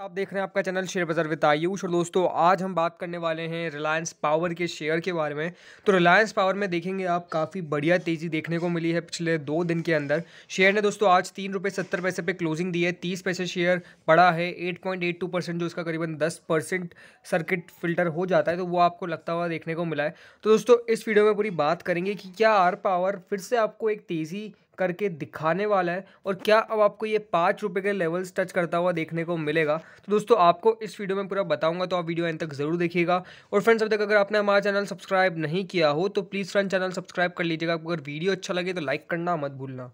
आप देख रहे हैं आपका चैनल शेयर बाजार विद आयुष और दोस्तों आज हम बात करने वाले हैं रिलायंस पावर के शेयर के बारे में तो रिलायंस पावर में देखेंगे आप काफ़ी बढ़िया तेज़ी देखने को मिली है पिछले दो दिन के अंदर शेयर ने दोस्तों आज तीन रुपये सत्तर पैसे पे क्लोजिंग दी है तीस पैसे शेयर पड़ा है eight point eight two percent जो उसका करीबन दस परसेंट सर्किट फिल्टर हो जाता है तो वो आपको लगता हुआ देखने को मिला है तो दोस्तों इस वीडियो में पूरी बात करेंगे कि क्या आर पावर फिर से आपको एक तेज़ी करके दिखाने वाला है और क्या अब आपको ये पाँच रुपये के लेवल्स टच करता हुआ देखने को मिलेगा तो दोस्तों आपको इस वीडियो में पूरा बताऊंगा तो आप वीडियो एंड तक ज़रूर देखिएगा और फ्रेंड्स अब तक अगर आपने हमारा चैनल सब्सक्राइब नहीं किया हो तो प्लीज़ फ्रेंड चैनल सब्सक्राइब कर लीजिएगा अगर वीडियो अच्छा लगे तो लाइक करना मत भूलना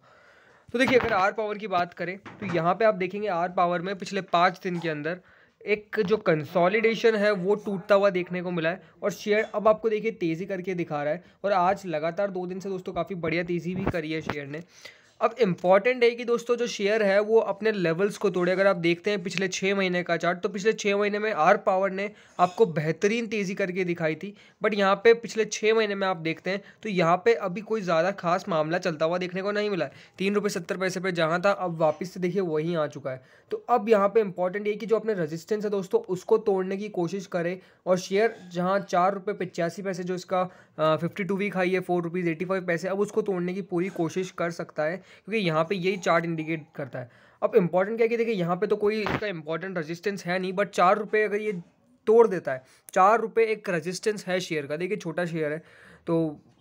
तो देखिए अगर आर पावर की बात करें तो यहाँ पर आप देखेंगे आर पावर में पिछले पाँच दिन के अंदर एक जो कंसोलिडेशन है वो टूटता हुआ देखने को मिला है और शेयर अब आपको देखिए तेज़ी करके दिखा रहा है और आज लगातार दो दिन से दोस्तों काफ़ी बढ़िया तेज़ी भी करी है शेयर ने अब इम्पॉर्टेंट है कि दोस्तों जो शेयर है वो अपने लेवल्स को तोड़े अगर आप देखते हैं पिछले छः महीने का चार्ट तो पिछले छः महीने में आर पावर ने आपको बेहतरीन तेज़ी करके दिखाई थी बट यहाँ पे पिछले छः महीने में आप देखते हैं तो यहाँ पे अभी कोई ज़्यादा खास मामला चलता हुआ देखने को नहीं मिला तीन रुपये सत्तर पैसे पर जहाँ था अब वापस से देखिए वहीं आ चुका है तो अब यहाँ पर इंपॉर्टेंट ये कि जो अपने रजिस्टेंस है दोस्तों उसको तोड़ने की कोशिश करें और शेयर जहाँ चार रुपये पचासी पैसे जो इसका फिफ्टी टू वीक हाई है फोर रुपीज़ एटी फाइव पैसे अब उसको तोड़ने की पूरी कोशिश कर सकता है क्योंकि यहाँ पे यही चार्ट इंडिकेट करता है अब इम्पॉर्टेंट क्या कि देखिए यहाँ पे तो कोई इसका इंपॉर्टेंट रेजिस्टेंस है नहीं बट चार रुपये अगर ये तोड़ देता है चार रुपये एक रेजिस्टेंस है शेयर का देखिए छोटा शेयर है तो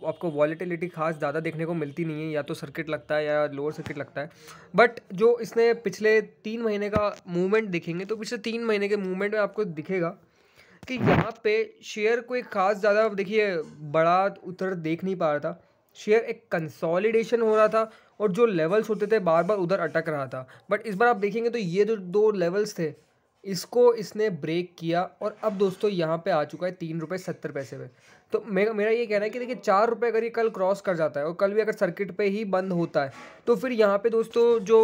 आपको वॉलीटिलिटी खास ज़्यादा देखने को मिलती नहीं है या तो सर्किट लगता है या लोअर सर्किट लगता है बट जो इसने पिछले तीन महीने का मूवमेंट देखेंगे तो पिछले तीन महीने के मूवमेंट में आपको दिखेगा कि यहाँ पे शेयर कोई ख़ास ज़्यादा देखिए बड़ा उतर देख नहीं पा रहा था शेयर एक कंसोलिडेशन हो रहा था और जो लेवल्स होते थे बार बार उधर अटक रहा था बट इस बार आप देखेंगे तो ये जो दो लेवल्स थे इसको इसने ब्रेक किया और अब दोस्तों यहाँ पे आ चुका है तीन रुपये सत्तर पैसे पे तो मे मेरा ये कहना है कि देखिए चार रुपये अगर ये कल क्रॉस कर जाता है और कल भी अगर सर्किट पे ही बंद होता है तो फिर यहाँ पे दोस्तों जो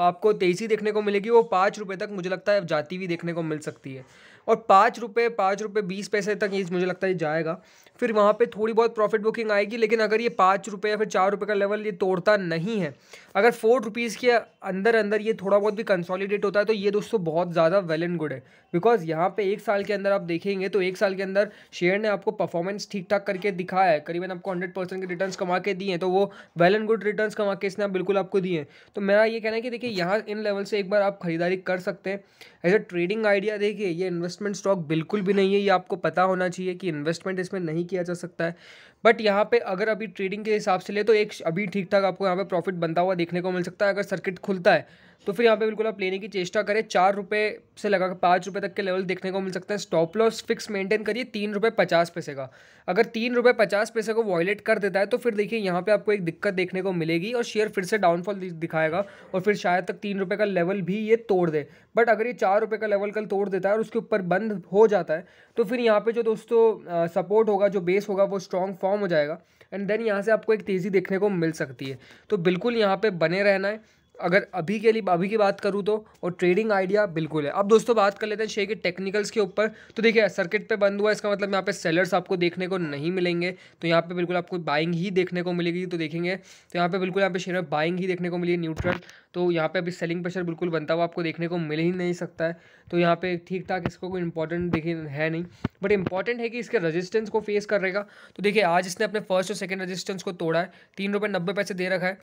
आपको तेजी देखने को मिलेगी वो पाँच रुपये तक मुझे लगता है जाती हुई देखने को मिल सकती है और पाँच रुपये पाँच रुपये बीस पैसे तक ये मुझे लगता है जाएगा फिर वहाँ पे थोड़ी बहुत प्रॉफिट बुकिंग आएगी लेकिन अगर ये पाँच रुपये या फिर चार रुपये का लेवल ये तोड़ता नहीं है अगर फोर रुपीज़ के अंदर अंदर ये थोड़ा बहुत भी कंसोलिडेट होता है तो ये दोस्तों बहुत ज़्यादा वेल एंड गुड है बिकॉज यहाँ पे एक साल के अंदर आप देखेंगे तो एक साल के अंदर शेयर ने आपको परफॉर्मेंस ठीक ठाक करके दिखाया है करीबन आपको हंड्रेड परसेंट के रिटर्न कमा के दिए हैं तो वो वेल एंड गुड रिटर्न कमा के इसने बिल्कुल आपको दिए हैं तो मेरा ये कहना है कि देखिए यहाँ इन लेवल से एक बार आप खरीदारी कर सकते हैं एज अ ट्रेडिंग आइडिया देखिए ये इन्वेस्ट इन्वेस्टमेंट स्टॉक बिल्कुल भी नहीं है ये आपको पता होना चाहिए कि इन्वेस्टमेंट इसमें नहीं किया जा सकता है बट यहाँ पे अगर अभी ट्रेडिंग के हिसाब से ले तो एक अभी ठीक ठाक आपको यहाँ पे प्रॉफिट बनता हुआ देखने को मिल सकता है अगर सर्किट खुलता है तो फिर यहाँ पे बिल्कुल आप लेने की चेष्टा करें चार रुपये से लगा कर पाँच रुपये तक के लेवल देखने को मिल सकता है स्टॉप लॉस फिक्स मेंटेन करिए तीन रुपये पचास पैसे का अगर तीन रुपये पचास पैसे को वॉयलेट कर देता है तो फिर देखिए यहाँ पे आपको एक दिक्कत देखने को मिलेगी और शेयर फिर से डाउनफॉल दिखाएगा और फिर शायद तक तीन रुपये का लेवल भी ये तोड़ दे बट अगर ये चार का लेवल कल तोड़ देता है और उसके ऊपर बंद हो जाता है तो फिर यहाँ पर जो दोस्तों सपोर्ट होगा जो बेस होगा वो स्ट्रॉन्ग फॉर्म हो जाएगा एंड देन यहाँ से आपको एक तेज़ी देखने को मिल सकती है तो बिल्कुल यहाँ पर बने रहना है अगर अभी के लिए अभी की बात करूँ तो और ट्रेडिंग आइडिया बिल्कुल है अब दोस्तों बात कर लेते हैं शेयर के टेक्निकल्स के ऊपर तो देखिए सर्किट पे बंद हुआ इसका मतलब यहाँ पे सेलर्स आपको देखने को नहीं मिलेंगे तो यहाँ पे बिल्कुल आपको बाइंग ही देखने को मिलेगी तो देखेंगे तो यहाँ पे बिल्कुल यहाँ पे शेयर में बाइंग ही देखने को मिली न्यूट्रल तो यहाँ पे अभी सेलिंग प्रेशर बिल्कुल बनता हुआ आपको देखने को मिल ही नहीं सकता है तो यहाँ पे ठीक ठाक इसको कोई इंपॉर्टेंट देखिए है नहीं बट इंपॉर्टेंट है कि इसके रजिस्टेंस को फेस करेगा तो देखिए आज इसने अपने फर्स्ट और सेकेंड रजिस्टेंस को तोड़ा है तीन रुपये नब्बे पैसे दे रखा है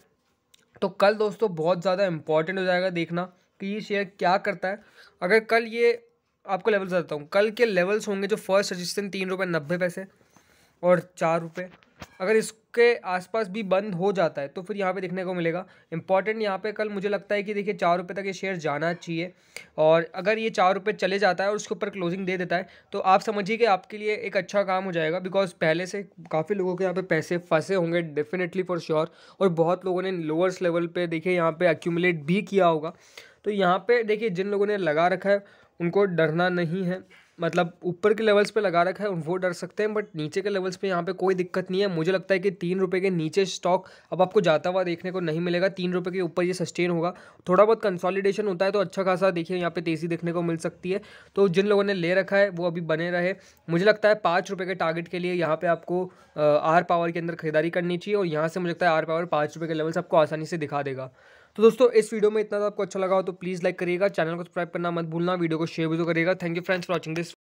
तो कल दोस्तों बहुत ज़्यादा इंपॉर्टेंट हो जाएगा देखना कि ये शेयर क्या करता है अगर कल ये आपको लेवल्स बताता हूँ कल के लेवल्स होंगे जो फर्स्ट रजिस्ट्रेशन तीन रुपये नब्बे पैसे और चार रुपये अगर इसके आसपास भी बंद हो जाता है तो फिर यहाँ पे देखने को मिलेगा इंपॉर्टेंट यहाँ पे कल मुझे लगता है कि देखिए चार रुपये तक ये शेयर जाना चाहिए और अगर ये चार रुपये चले जाता है और उसके ऊपर क्लोजिंग दे देता है तो आप समझिए कि आपके लिए एक अच्छा काम हो जाएगा बिकॉज पहले से काफ़ी लोगों के यहाँ पर पैसे फंसे होंगे डेफिनेटली फॉर श्योर और बहुत लोगों ने लोअर्स लेवल पर देखिए यहाँ पर एक्यूमुलेट भी किया होगा तो यहाँ पर देखिए जिन लोगों ने लगा रखा है उनको डरना नहीं है मतलब ऊपर के लेवल्स पे लगा रखा है वो डर सकते हैं बट नीचे के लेवल्स पे यहाँ पे कोई दिक्कत नहीं है मुझे लगता है कि तीन रुपये के नीचे स्टॉक अब आपको जाता हुआ देखने को नहीं मिलेगा तीन रुपये के ऊपर ये सस्टेन होगा थोड़ा बहुत कंसोलिडेशन होता है तो अच्छा खासा देखिए यहाँ पे तेज़ी देखने को मिल सकती है तो जिन लोगों ने ले रखा है वो अभी बने रहे मुझे लगता है पाँच रुपये के टारगेट के लिए यहाँ पर आपको आर पावर के अंदर खरीदारी करनी चाहिए और यहाँ से मुझे लगता है आर पावर पाँच रुपये के लेवल्स आपको आसानी से दिखा देगा तो दोस्तों इस वीडियो में इतना आपको अच्छा लगा हो तो प्लीज़ लाइक करिएगा चैनल को सब्सक्राइब करना मत भूलना वीडियो को शेयर भी तो करिएगा thank you friends watching this